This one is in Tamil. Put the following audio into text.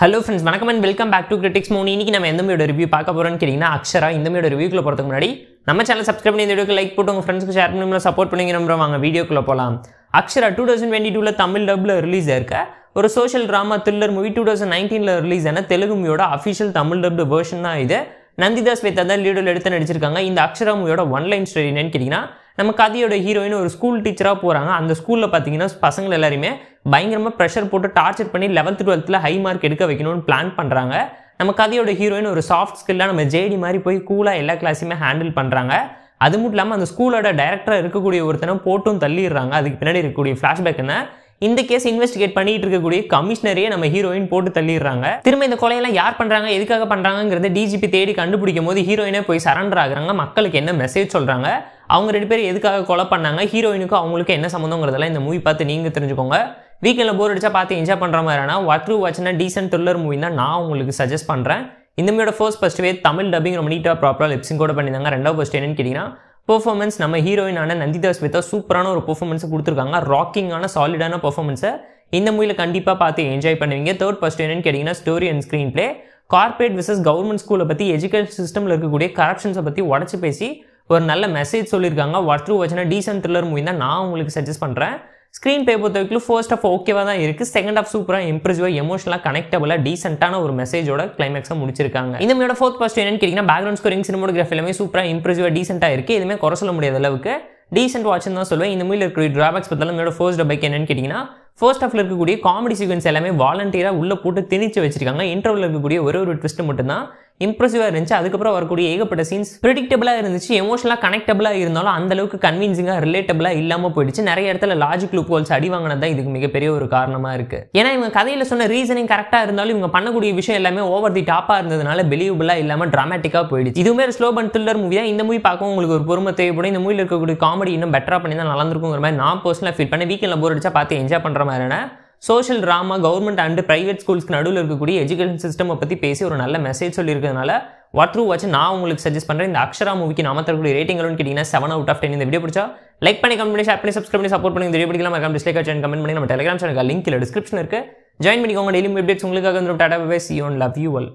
ஹலோ ஃப்ரெண்ட்ஸ் வணக்கம் and welcome back to critics மூணு இன்னைக்கு நம்ம எந்த ரிவ்யூ பார்க்க போறோம்னு கேட்டீங்கன்னா அக்ஷரா இந்த ஒரு ரிவ்யூக்குள்ள போகிறதுக்கு முன்னாடி நம்ம சேனல் சப்ஸ்கிரைப் பண்ணி இந்த வீடியோக்கு லைக் போட்டு உங்கள் ஃப்ரெண்ட்ஸ்க்கு ஷேர் பண்ணி சப்போர்ட் பண்ணுங்க நம்ம வாங்க வீடியோக்குள்ளே போகலாம் அக்ஷரா டூ தௌசண்ட் டுவெண்ட்டி டூவில் தமிழ் டப்பில் ரிலீஸ் ஆயிருக்க ஒரு social drama thriller movie two thousand நைன்டீனில் ரிலீஸ் ஆன தெலுங்கு மூவியோட அஃபிஷியல் தமிழ் டப்டு வேர்ஷன் தான் இது நந்திதாஸ் ஸ்வேதா தான் லீடோவில் எடுத்து நடிச்சிருக்காங்க இந்த அக்ஷரா மூவியோட ஒன்லைன் ஸ்டோரி என்னன்னு கேட்டிங்கன்னா நம்ம கதையோட ஹீரோயின் ஒரு ஸ்கூல் டீச்சராக போகிறாங்க அந்த ஸ்கூலில் பார்த்தீங்கன்னா பசங்கள் எல்லாருமே பயங்கரமாக ப்ரெஷர் போட்டு டார்ச்சர் பண்ணி லெவல்த்து டுவெல்த்தில் ஹை மார்க் எடுக்க வைக்கணும்னு பிளான் பண்ணுறாங்க நம்ம கதையோட ஹீரோயின் ஒரு சாஃப்ட் ஸ்கில்லாக நம்ம ஜேடி மாதிரி போய் கூலாக எல்லா கிளாஸையுமே ஹேண்டில் பண்ணுறாங்க அது மட்டும் இல்லாமல் அந்த ஸ்கூலோட டைரக்டராக இருக்கக்கூடிய ஒருத்தனை போட்டும் தள்ளிடுறாங்க அதுக்கு பின்னாடி இருக்கக்கூடிய ஃப்ளாஷ்பேக் என்ன இந்த கேஸ் இன்வெஸ்டிகேட் பண்ணிட்டு இருக்கக்கூடிய கமிஷனரையே நம்ம ஹீரோயின் போட்டு தள்ளிடுறாங்க திரும்ப இந்த கொலையெல்லாம் யார் பண்ணுறாங்க எதுக்காக பண்றாங்கிறத டிஜிபி தேடி கண்டுபிடிக்கும் போது ஹீரோயினே போய் சரண்டர் ஆகுறாங்க மக்களுக்கு என்ன மெசேஜ் சொல்கிறாங்க அவங்க ரெண்டு பேரும் எதுக்காக கொலை பண்ணாங்க ஹீரோயினுக்கும் அவங்களுக்கு என்ன சம்மந்தங்கிறதெல்லாம் இந்த மூவி பார்த்து நீங்கள் தெரிஞ்சுக்கோங்க வீக்கெண்டில் போர் அடிச்சா பார்த்து என்ஜாய் பண்ணுற மாதிரினா வத்ரு வாட்சினா டீசென்ட் த்ரில்லர் மூவி தான் நான் உங்களுக்கு சஜஸ்ட் பண்ணுறேன் இந்த மூவியோட ஃபர்ஸ்ட் ஃபஸ்ட்டுவே தமிழ் டப்பிங் ரொம்ப நீட்டாக ப்ராப்பராக லிப்ஸிங் கூட பண்ணியிருந்தாங்க ரெண்டாவது ஃபஸ்ட் என்னன்னு கேட்டிங்கன்னா பெர்ஃபார்மன்ஸ் நம்ம ஹீரோயினான நந்திதா ஸ்மிதா சூப்பரான ஒரு பெர்ஃபார்மன்ஸை கொடுத்துருக்காங்க ராக்கிங்கான சாலிடான பெர்ஃபார்மன்ஸை இந்த மூவியில் கண்டிப்பாக பார்த்து என்ஜாய் பண்ணுவீங்க தேர்ட் ஃபஸ்ட் என்னன்னு கேட்டிங்கன்னா story and screenplay corporate versus government ஸ்கூலை பற்றி எஜுகேஷன் சிஸ்டமில் இருக்கக்கூடிய கரப்ஷன்ஸை பற்றி உடச்சி பேசி ஒரு நல்ல மெசேஜ் சொல்லியிருக்காங்க ஒர்க் த்ரூ வச்சுனா டீசென்ட் த்ரில்லர் மூவி தான் நான் உங்களுக்கு சஜஸ்ட் பண்ணுறேன் ஸ்க்ரீன் பே பொறுத்த வரைக்கும் ஃபர்ஸ்ட் ஆஃப் ஓகேவாக தான் இருக்குது செகண்ட் ஆஃப் சூப்பராக இம்ப்ரெசிவாக எமோஷனலாக கனெக்டபுளாக டீசென்ட்டான ஒரு மெசேஜோட கிளைமேக்ஸாக முடிச்சிருக்காங்க இந்த மாதிரி ஃபோர்த் பாஸ்ட் என்னன்னு கேட்டிங்கன்னா பேக்ரவுண்ட் ஸ்கோரிங் சினிமோகிராஃபி எல்லாமே சூப்பராக இம்ப்ரெசிவாக டீசென்டாக இருக்குது எதுவுமே குறை சொல்ல முடியாத அளவுக்கு டீசென்ட் வாட்சுன்னு தான் சொல்லுவேன் இந்த மூவியில் இருக்கிற ட்ராபேக்ஸ் பற்றி என்னோட ஃபர்ஸ்ட் பைக் என்னன்னு கேட்டிங்கன்னா ஃபர்ஸ்ட் ஆஃப்ல இருக்கக்கூடிய காமெடி சீக்வன்ஸ் எல்லாமே வாலண்டியராக உள்ளே போட்டு திணிச்சு வச்சிருக்காங்க இன்டர்வில் இருக்கக்கூடிய ஒரு ஒரு ட்விஸ்ட் மட்டும்தான் இம்ப்ரெசிவாக இருந்துச்சு அதுக்கப்புறம் வரக்கூடிய ஏகப்பட்ட சீன்ஸ் ப்ரிடிக்டபிளாக இருந்துச்சு எமோஷனலாக கனெக்டபிளாக இருந்தாலும் அந்த அளவுக்கு கன்வின்சிங்காக ரிலேட்டபிளாக இல்லாமல் போயிடுச்சு நிறைய இடத்துல லாஜிக் லூப் ஹோல்ஸ் அடி வாங்கினது தான் இதுக்கு மிகப்பெரிய ஒரு காரணமாக இருக்குது ஏன்னா இவங்க கதையில் சொன்ன ரீசனிங் கரெக்டாக இருந்தாலும் இவங்க பண்ணக்கூடிய விஷயம் எல்லாமே ஓவர் தி டாப்பாக இருந்ததுனால பிலீவபிளாக இல்லாமல் ட்ராமேட்டிக்காக போயிடுச்சு இதுவுமே ஸ்லோ பண்ட் த்ரில்லர் மூவி தான் இந்த மூவி பார்க்கவும் உங்களுக்கு ஒரு பொறுமை தேவைப்படும் இந்த மூவியில் இருக்கக்கூடிய காமெடி இன்னும் பெட்டராக பண்ணி தான் நடந்திருக்குங்கிற மாதிரி நான் பர்சனலாக ஃபீல் பண்ணேன் வீக்கெண்டில் போர் அடிச்சா பார்த்து என்ஜாய் பண்ணுற மாதிரி social drama government and private ஸ்கூல்ஸ்க்கு நடுவில் இருக்கக்கூடிய எஜுகேஷன் சிஸ்டம் பற்றி பேசி ஒரு நல்ல மெசேஜ் சொல்லியிருக்கனால வாட் த்ரூ வச்சு நான் உங்களுக்கு சஜஸ்ட் பண்ணுறேன் இந்த அக்ஷரா மூவிக்கு நாம தரக்கூடிய ரேட்டிங் கேட்டிங்கன்னா செவன் அவுட் ஆஃப் டென் இந்த வீடியோ பிடிச்சா லைக் பண்ணி கமெண்ட் பண்ணி ஷேர் பண்ணி சப்ஸ்கிரைப் பண்ணி சப்போர்ட் பண்ணி இந்த வீடியோ பிடிக்கலாம் மறக்காம டிஸ்லைக் ஆச்சு கமெண்ட் பண்ணி நம்ம டெலிகிராம் சேனல் லிங்க் இல்லை டிஸ்கிரிப்ஷன் இருக்குது ஜாயின் பண்ணிக்கோங்க டெய்லி அப்டேட்ஸ் உங்களுக்காக வந்து டாடா bye you one love you வல்